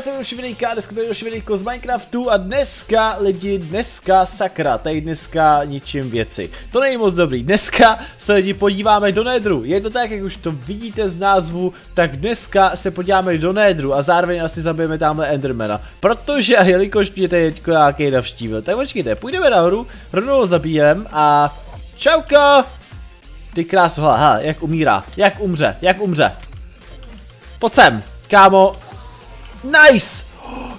jsem už videjka, dneska je už videjko z Minecraftu a dneska, lidi, dneska sakra, tady dneska ničím věci. To není moc dobrý, dneska se lidi podíváme do nedru, je to tak, jak už to vidíte z názvu, tak dneska se podíváme do nedru a zároveň asi zabijeme tamhle Endermana, protože a jelikož mě tady teďko nějaký navštívil, tak počkejte, půjdeme nahoru, rovnou ho zabijem a čauka! Ty krásu, ha, jak umírá, jak umře, jak umře. Pojď sem, kámo, Nice!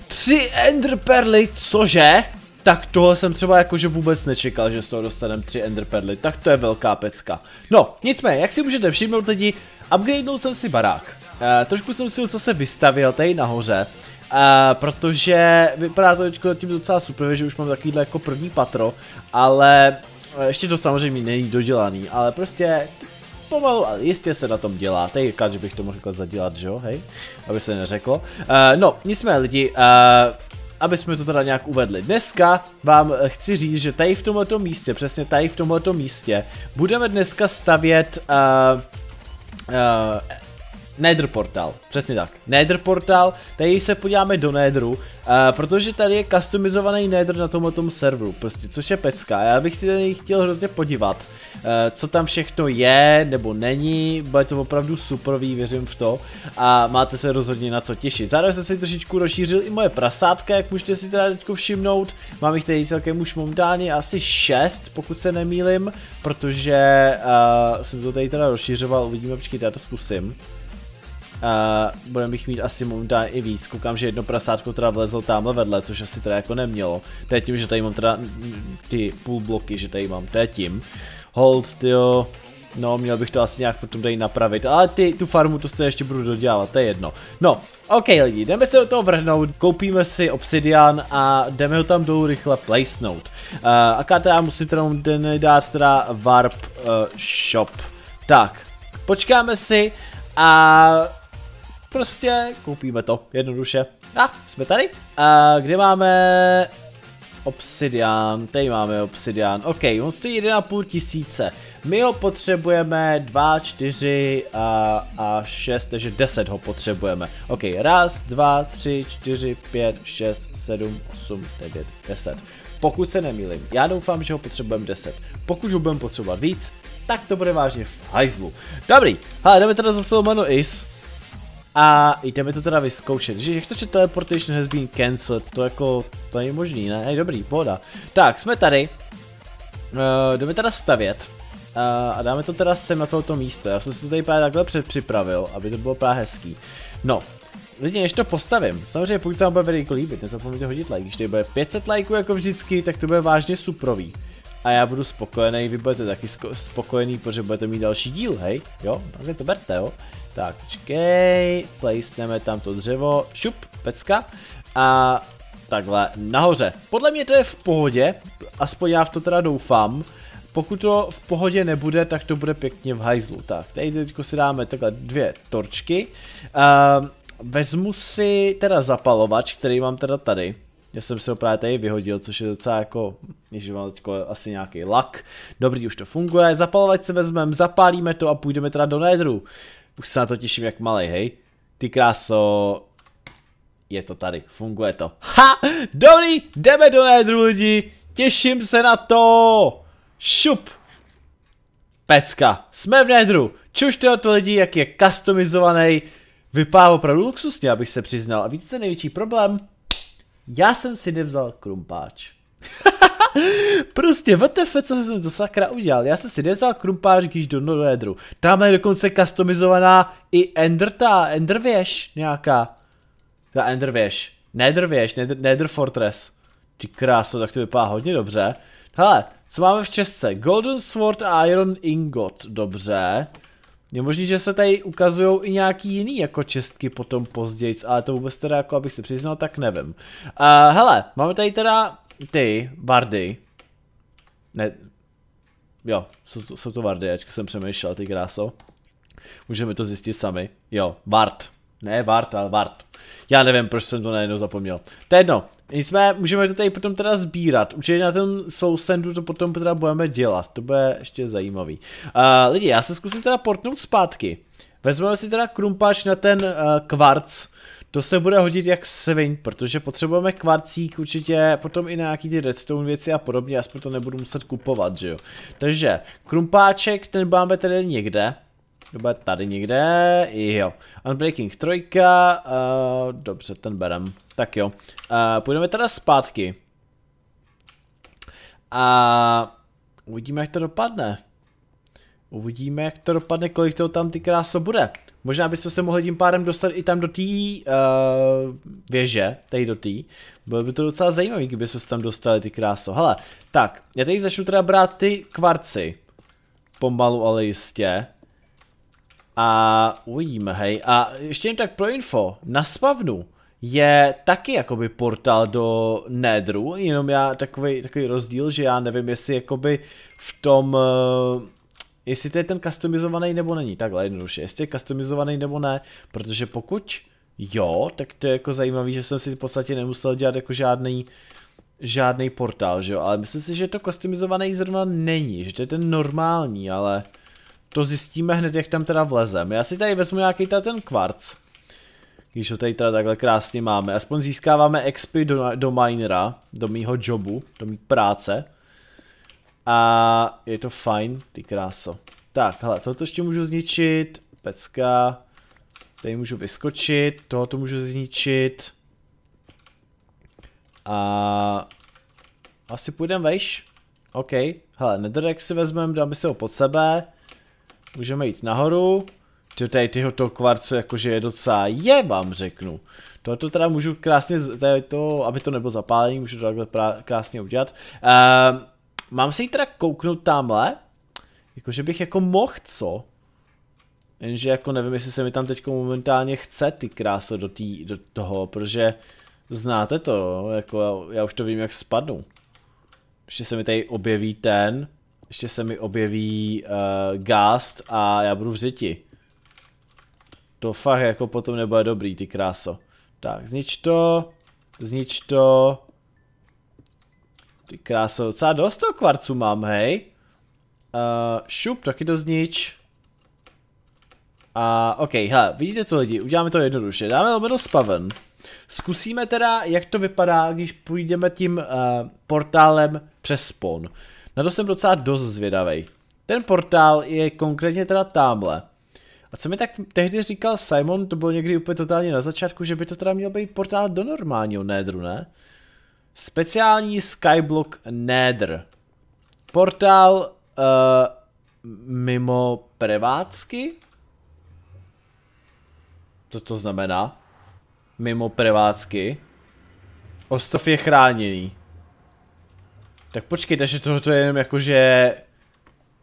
Tři enderperly, cože? Tak tohle jsem třeba jakože vůbec nečekal, že z toho dostaneme tři enderperly, tak to je velká pecka. No, nicméně, jak si můžete všimnout lidi, upgradenul jsem si barák. Uh, trošku jsem si ho zase vystavil tady nahoře. Uh, protože vypadá to teďko tím docela super, že už mám takovýhle jako první patro, ale eh, ještě to samozřejmě není dodělaný, ale prostě pomalu, ale jistě se na tom dělá. Tejka, že bych tomu řekl jako zadělat, že jo, hej? Aby se neřeklo. Uh, no, nicméně lidi, uh, aby jsme to teda nějak uvedli. Dneska vám chci říct, že tady v tomto místě, přesně tady v tomto místě, budeme dneska stavět uh, uh, Nether portal, přesně tak. Nether portal, tady se podíváme do Netheru, uh, protože tady je customizovaný Nether na tomhle serveru, prostě, což je pecka. Já bych si tady chtěl hrozně podívat, uh, co tam všechno je nebo není, bude to opravdu superový, věřím v to a máte se rozhodně na co těšit. Zároveň jsem si trošičku rozšířil i moje prasátka, jak můžete si teda teďko všimnout, mám jich tady celkem už momentálně asi 6, pokud se nemýlim, protože uh, jsem to tady teda rozšířoval, uvidíme, počkejte, já to zkusím. Uh, budeme jich mít asi momentálně i víc. Koukám, že jedno prasátko teda vlezlo tamhle vedle, což asi teda jako nemělo. To je tím, že tady mám teda ty půl bloky, že tady mám, to je tím. Hold, jo. No, měl bych to asi nějak potom tady napravit, ale ty, tu farmu to se ještě budu dodělat, to je jedno. No, ok lidi, jdeme se do toho vrhnout, koupíme si obsidian a jdeme ho tam dolů rychle placenout. Uh, a já musím teda dát teda warp uh, shop. Tak, počkáme si a Prostě koupíme to, jednoduše. A jsme tady. A kde máme Obsidian, tady máme obsidian, ok, on stojí 1,5 tisíce. My ho potřebujeme 2, 4 a, a 6, takže 10 ho potřebujeme. Ok, raz, 2, 3, 4, 5, 6, 7, 8, 9, 10. Pokud se nemýlim, já doufám, že ho potřebujeme 10. Pokud ho budeme potřebovat víc, tak to bude vážně v hajzlu. Dobrý, hele, jdeme teda zase Manu is. A jdeme to teda vyzkoušet. Že jak to, že teleportation has been cancelled, to jako, to je možný, ne? Dobrý, pohoda. Tak, jsme tady. Uh, jdeme teda stavět. Uh, a dáme to teda sem na tohoto místo. Já jsem si to tady právě takhle předpřipravil, aby to bylo právě hezký. No, lidi, než to postavím, samozřejmě pokud se vám bude video líbit, nezapomeňte hodit like, když tady bude 500 likeů, jako vždycky, tak to bude vážně suprový a já budu spokojený, vy budete taky spokojený, protože budete mít další díl, hej, jo, tak to berte, jo. Tak, čkej, placeneme tam to dřevo, šup, pecka a takhle nahoře. Podle mě to je v pohodě, aspoň já v to teda doufám. Pokud to v pohodě nebude, tak to bude pěkně v hajzlu. Tak, tady teď si dáme takhle dvě torčky. Uh, vezmu si teda zapalovač, který mám teda tady. Já jsem se ho právě tady vyhodil, což je docela jako, když mám teďko asi nějaký lak. Dobrý, už to funguje, Zapalovat se vezmeme, zapálíme to a půjdeme teda do nedru. Už se na to těším jak malej, hej. Ty kráso, je to tady, funguje to. Ha! Dobrý, jdeme do nedru lidi, těším se na to. Šup. Pecka, jsme v nedru. Čušte to lidi, jak je customizovaný. Vypadá opravdu luxusně, abych se přiznal. A víte, co je největší problém? Já jsem si nevzal krumpáč. prostě VTF, co jsem to sakra udělal. Já jsem si nevzal krumpáč, když do Nodedru. Tam je dokonce customizovaná i Ender ta, Endervěž nějaká. Ta Endervěž. Nethervěž, Nether, Nether Fortress. Ty kráso, tak to vypadá hodně dobře. Hele, co máme v česce? Golden Sword a Iron Ingot, dobře. Je možný, že se tady ukazují i nějaký jiný jako čestky potom později, ale to vůbec teda jako abych si přiznal, tak nevím. Uh, hele, máme tady teda ty, bardy. Ne, jo, jsou to, jsou to bardy, ačka jsem přemýšlel, ty kráso. Můžeme to zjistit sami. Jo, bard. Ne, Vart, ale Vart. Já nevím, proč jsem to najednou zapomněl. To jedno. Nicméně, můžeme to tady potom teda sbírat. Určitě na ten sousendu to potom teda budeme dělat. To bude ještě zajímavý. Uh, lidi, já se zkusím teda portnout zpátky. Vezmeme si teda krumpáč na ten uh, kvarc. To se bude hodit jak svin, protože potřebujeme kvarcík určitě, potom i nějaký ty redstone věci a podobně, aspoň to nebudu muset kupovat, že jo. Takže, krumpáček, ten máme tady někde. Kdo bude tady někde, jo. Unbreaking 3, uh, eh, dobře, ten berem. Tak jo, uh, půjdeme teda zpátky. A uvidíme, jak to dopadne. Uvidíme, jak to dopadne, kolik toho tam ty kráso bude. Možná bychom se mohli tím pádem dostat i tam do té uh, věže, tady do té. Bylo by to docela zajímavé, kdybychom se tam dostali ty kráso. Hele, tak, já teď začnu teda brát ty kvarci. Pomalu, ale jistě. A uvidíme, hej. A ještě jen tak pro info, na Spavnu je taky jakoby portál do Nedru, jenom já takový, takový rozdíl, že já nevím, jestli jakoby v tom, eh, jestli to je ten customizovaný nebo není, takhle jednoduše, jestli je customizovaný nebo ne, protože pokud jo, tak to je jako zajímavý, že jsem si v podstatě nemusel dělat jako žádný, žádný portál, že jo, ale myslím si, že to customizovaný zrovna není, že to je ten normální, ale... To zjistíme hned, jak tam teda vlezem. Já si tady vezmu nějaký teda ten kvarc. Když ho tady teda takhle krásně máme. Aspoň získáváme expy do, do minera, do mýho jobu, do mý práce. A je to fajn, ty kráso. Tak, hele, toto ještě můžu zničit. Pecka. Tady můžu vyskočit, tohoto můžu zničit. A... Asi půjdeme vejš. OK, hele, netherrack si vezmeme, dáme si ho pod sebe. Můžeme jít nahoru. Ty tady tyhoto kvarcu jakože je docela je, vám řeknu. Tohle teda můžu krásně, to, aby to nebylo zapálení, můžu to takhle prá, krásně udělat. Ehm, mám si jít teda kouknout tamhle? Jakože bych jako mohl, co? Jenže jako nevím, jestli se mi tam teď momentálně chce ty krásy do, tý, do toho, protože znáte to, jako já, já už to vím, jak spadnu. Ještě se mi tady objeví ten, ještě se mi objeví uh, gást a já budu v řeti. To fakt jako potom nebude dobrý, ty kráso. Tak, znič to, znič to. Ty kráso, docela dost toho kvarcu mám, hej. Uh, šup, taky to znič. A uh, ok, hele, vidíte co lidi, uděláme to jednoduše, dáme lomeno spaven. Zkusíme teda, jak to vypadá, když půjdeme tím uh, portálem přes spawn. Na to jsem docela dost zvědavý. Ten portál je konkrétně teda tamhle. A co mi tak tehdy říkal Simon, to bylo někdy úplně totálně na začátku, že by to teda měl být portál do normálního nédru, ne? Speciální Skyblock Nether. Portál uh, mimo prevádzky? Co to znamená? Mimo prevádzky? Ostrov je chráněný. Tak počkej, takže tohoto je jenom jako, že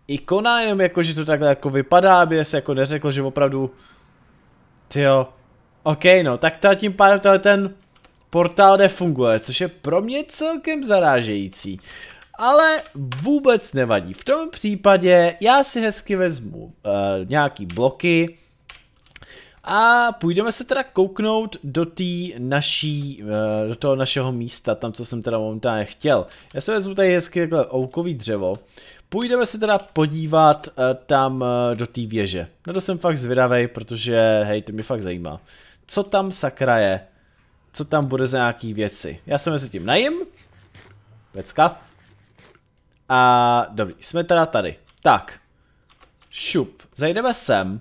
ikona, jenom jako, že to takhle jako vypadá, aby se jako neřekl, že opravdu, jo. ok, no, tak ta, tím pádem tady ten portál nefunguje, což je pro mě celkem zarážející. Ale vůbec nevadí, v tom případě já si hezky vezmu uh, nějaký bloky, a půjdeme se teda kouknout do té naší, eh, do toho našeho místa, tam co jsem teda momentálně chtěl. Já se vezmu tady hezky takhle oukový dřevo. Půjdeme se teda podívat eh, tam eh, do té věže. Na to jsem fakt zvědavej, protože hej, to mě fakt zajímá. Co tam sakra je? Co tam bude za nějaký věci? Já se mezi tím najím. Pecka. A dobrý, jsme teda tady. Tak. Šup, zajdeme sem.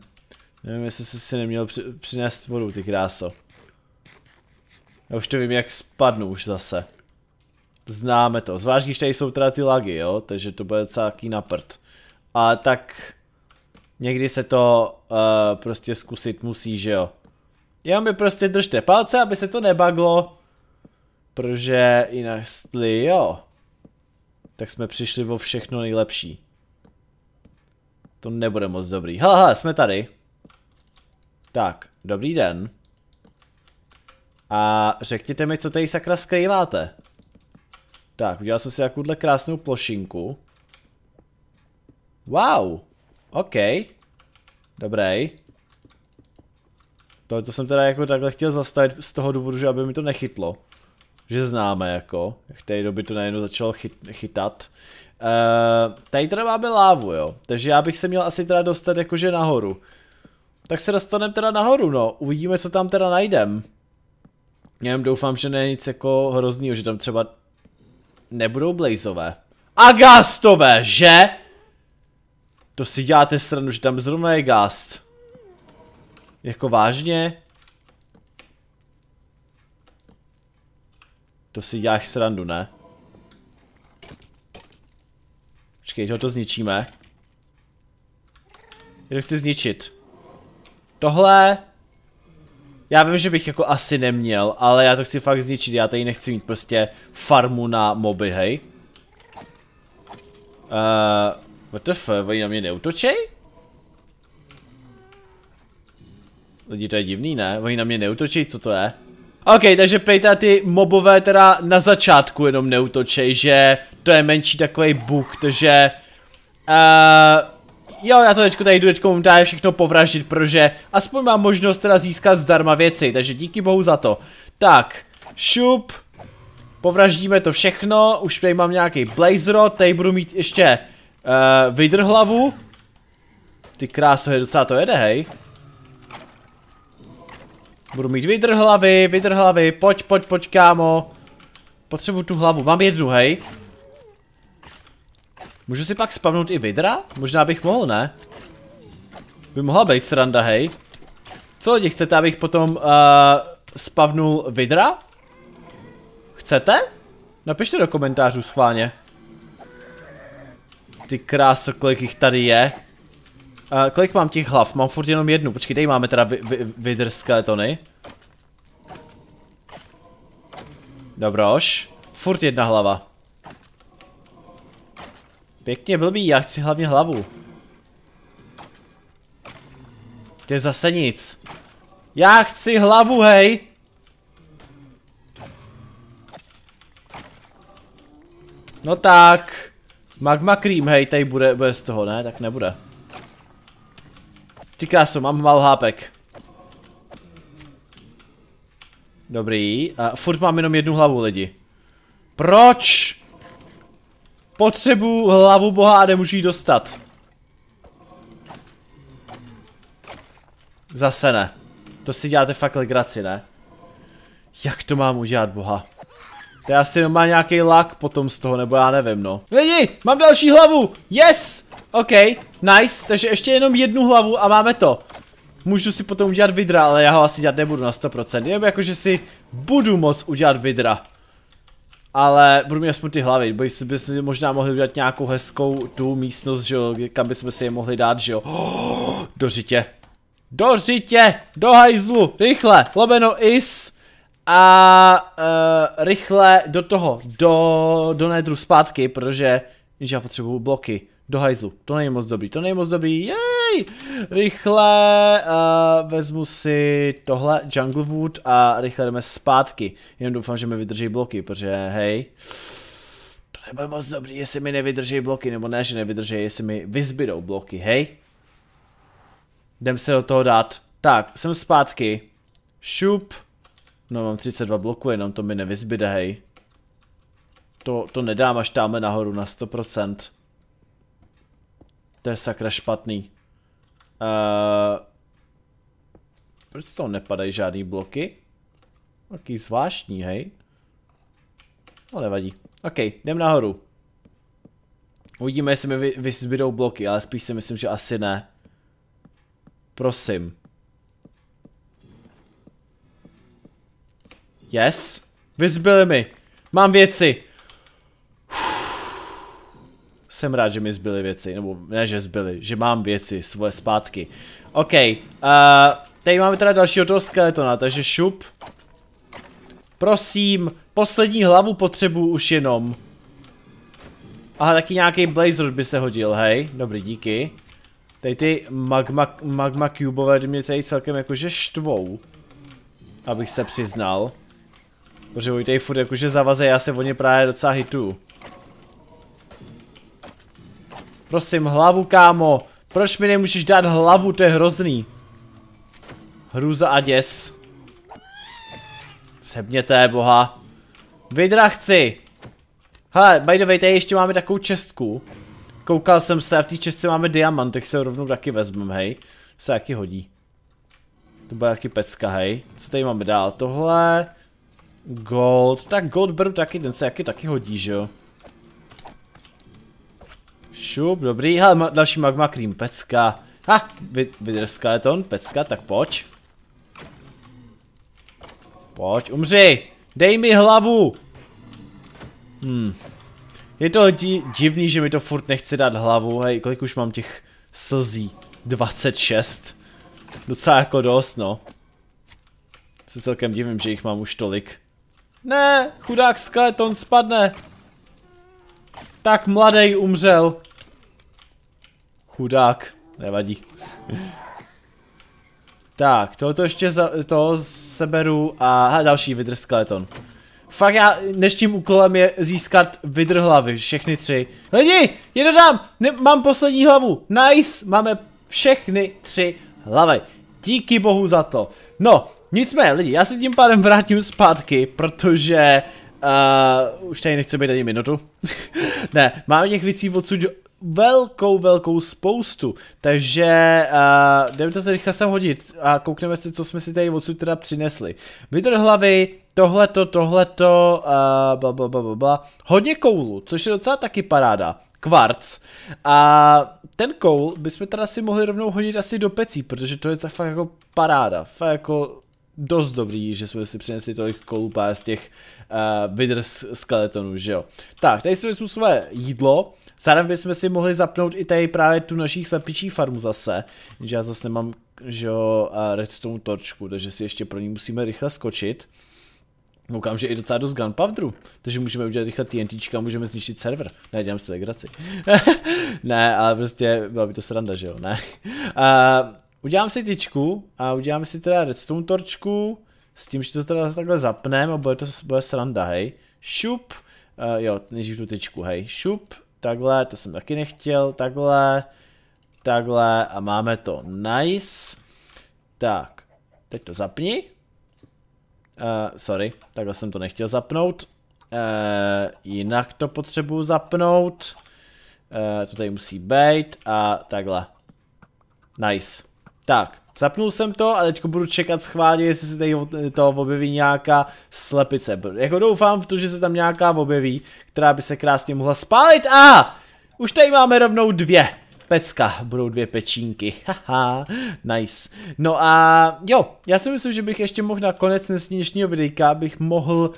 Nevím, jestli jsi si neměl při přinést vodu, ty kráso. Já už to vím, jak spadnu už zase. Známe to. Zvlášť, když tady jsou teda ty lagy, jo? Takže to bude docela taký naprt. A tak... Někdy se to uh, prostě zkusit musí, že jo? Já mi prostě držte palce, aby se to nebaglo. Protože jinak stli, jo. Tak jsme přišli o všechno nejlepší. To nebude moc dobrý. Haha, jsme tady. Tak, dobrý den. A řekněte mi, co tady sakra skrýváte. Tak, udělal jsem si takovouhle krásnou plošinku. Wow, OK. Dobrý. To, to jsem teda jako takhle chtěl zastavit z toho důvodu, že aby mi to nechytlo. Že známe jako, jak té doby to najednou začalo chyt, chytat. Uh, tady teda máme lávu jo, takže já bych se měl asi teda dostat jakože nahoru tak se dostaneme teda nahoru, no. Uvidíme, co tam teda najdem. Já jen doufám, že není nic jako hroznýho, že tam třeba nebudou blazové. A gástové, že? To si děláte stranu, že tam zrovna je gást. Jako vážně? To si děláš srandu, ne? Počkej, ho to zničíme. Já to chci zničit. Tohle... Já vím, že bych jako asi neměl, ale já to chci fakt zničit, já tady nechci mít prostě farmu na moby, hej. Uh, fuck, oni na mě neutočej? Lidi, to je divný, ne? Oni na mě neutočej, co to je? OK, takže prej teda ty mobové teda na začátku jenom neutočej, že to je menší takový bug, takže... Uh, jo, já to teďko tady jdu teďko dá všechno povraždit, protože aspoň mám možnost teda získat zdarma věci, takže díky bohu za to. Tak, šup, povraždíme to všechno, už tady mám nějaký blaze rod, tady budu mít ještě uh, eh, vydrhlavu. Ty kráso, je docela to jede, hej. Budu mít vydrhlavy, vydrhlavy, pojď, pojď, pojď, kámo. Potřebuji tu hlavu, mám jednu, hej. Můžu si pak spavnout i vidra? Možná bych mohl, ne? By mohla být sranda, hej. Co lidi, chcete, abych potom uh, spavnul vidra? Chcete? Napište do komentářů schválně. Ty kráso, kolik jich tady je. Uh, kolik mám těch hlav? Mám furt jenom jednu. Počkej, tady máme teda vi vi vidr skeletony. Dobroš. Furt jedna hlava. Pěkně blbý, já chci hlavně hlavu. To je zase nic. Já chci hlavu, hej! No tak. Magma cream, hej, tady bude, bude z toho, ne? Tak nebude. Ty krásu, mám mal hápek. Dobrý. A furt mám jenom jednu hlavu, lidi. Proč? Potřebu hlavu boha a nemůžu ji dostat. Zase ne. To si děláte fakt legraci, ne? Jak to mám udělat, boha? To je asi má nějaký lak potom z toho, nebo já nevím, no. Lidi, mám další hlavu! Yes! OK, nice, takže ještě jenom jednu hlavu a máme to. Můžu si potom udělat vidra, ale já ho asi dělat nebudu na 100%, jenom jakože si budu moc udělat vidra ale budu mít aspoň ty hlavy, bo jestli bychom možná mohli udělat nějakou hezkou tu místnost, že jo, kam bychom si je mohli dát, že jo. Oh, do řitě. Do řitě! Do hajzlu! Rychle! Lobeno is! A uh, rychle do toho, do, do nedru zpátky, protože já potřebuju bloky. Do hajzu. to není moc dobrý, to není moc dobrý, jej! Rychle uh, vezmu si tohle, Jungle Wood a rychle jdeme zpátky. Jenom doufám, že mi vydrží bloky, protože hej. To nebude moc dobrý, jestli mi nevydrží bloky, nebo ne, že nevydrží, jestli mi vyzbydou bloky, hej. Jdem se do toho dát. Tak, jsem zpátky. Šup. No mám 32 bloků, jenom to mi nevyzbyde, hej. To, to nedám až tamhle nahoru na 100%. To je sakra špatný. Uh, proč z toho nepadají žádný bloky? Taký zvláštní, hej? No nevadí. OK, jdem nahoru. Uvidíme, jestli mi vy, vyzbydou bloky, ale spíš si myslím, že asi ne. Prosím. Yes. Vyzbyli mi. Mám věci. Jsem rád, že mi zbyly věci, nebo ne, že zbyly, že mám věci svoje zpátky. OK, uh, tady máme teda dalšího toho skeletona, takže šup. Prosím, poslední hlavu potřebuju už jenom. A taky nějaký blazer by se hodil, hej. Dobrý, díky. Tady ty magma, magma cubové mě tady celkem jakože štvou. Abych se přiznal. Protože oni tady furt jakože zavazej, já se o ně právě docela hitu. Prosím, hlavu, kámo. Proč mi nemůžeš dát hlavu, to je hrozný. Hruza a děs. Sebněte, boha. Vydrachci. Hele, by the way, tady ještě máme takovou čestku. Koukal jsem se a v té čestce máme diamant, tak se ho rovnou taky vezmu, hej. Se taky hodí. To bude taky pecka, hej. Co tady máme dál? Tohle. Gold. Tak gold beru taky, ten se jaký taky hodí, že jo. Šup, dobrý. Hele, ma další magma cream, pecka. Ha, vy vydrž skeleton, pecka, tak pojď. Pojď, umři. Dej mi hlavu. Hmm. Je to di divný, že mi to furt nechce dát hlavu. Hej, kolik už mám těch slzí? 26. Docela jako dost, no. Se celkem divím, že jich mám už tolik. Ne, chudák skeleton spadne. Tak mladý umřel. Chudák. Nevadí. tak, tohoto ještě za, toho seberu a ha, další vydr skeleton. Fakt já, dnešním úkolem je získat vydr hlavy, všechny tři. Lidi, je dodám, ne, mám poslední hlavu, nice, máme všechny tři hlavy. Díky bohu za to. No, nicméně lidi, já se tím pádem vrátím zpátky, protože Uh, už tady nechce být ani minutu. ne, máme těch věcí odsud velkou, velkou spoustu. Takže uh, jdeme to se rychle sem hodit a koukneme si, co jsme si tady odsud teda přinesli. Vydr hlavy, tohleto, tohleto, uh, bla, bla, bla, bla, bla. Hodně koulu, což je docela taky paráda. Kvarc. A ten koul bychom teda si mohli rovnou hodit asi do pecí, protože to je tak fakt jako paráda. Fakt jako dost dobrý, že jsme si přinesli tolik koulů z těch uh, vydr skeletonů, že jo. Tak, tady si vezmu své jídlo. Zároveň bychom si mohli zapnout i tady právě tu naší slepičí farmu zase, že já zase nemám, že jo, redstone torčku, takže si ještě pro ní musíme rychle skočit. Koukám, že i docela dost gunpowderu, takže můžeme udělat rychle TNT a můžeme zničit server. Ne, dělám si legraci. ne, ale prostě byla by to sranda, že jo, ne. Uh, udělám si tyčku a udělám si teda redstone torčku, s tím, že to teda takhle zapneme a bude to bude sranda, hej. Šup, uh, jo, nejdřív tu tyčku, hej. Šup, takhle, to jsem taky nechtěl, takhle, takhle a máme to, nice. Tak, teď to zapni. Uh, sorry, takhle jsem to nechtěl zapnout. Uh, jinak to potřebuju zapnout. Uh, to tady musí být a takhle. Nice. Tak. Zapnul jsem to a teď budu čekat schválně, jestli se tady to objeví nějaká slepice. Jako doufám v to, že se tam nějaká objeví, která by se krásně mohla spálit. A už tady máme rovnou dvě. Pecka, budou dvě pečínky, haha, nice. No a jo, já si myslím, že bych ještě mohl na konec dnešního videjka, bych mohl uh,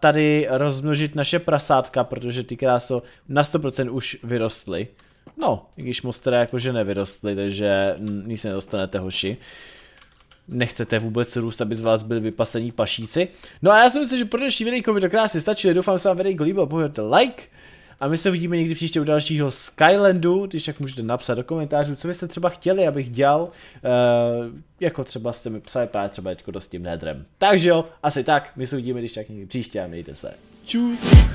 tady rozmnožit naše prasátka, protože ty kráso na 100% už vyrostly. No, i když moc teda jakože nevyrostly, takže nic nedostanete hoši. Nechcete vůbec růst, aby z vás byli vypasení pašíci. No a já si myslím, že pro dnešní videjko mi to krásně stačilo. Doufám, že se vám videjko líbilo, pohledajte like. A my se uvidíme někdy příště u dalšího Skylandu, když tak můžete napsat do komentářů, co byste třeba chtěli, abych dělal, uh, jako třeba jste mi psali právě třeba jako s tím nedrem. Takže jo, asi tak, my se uvidíme, když tak někdy příště a mějte se. Čus!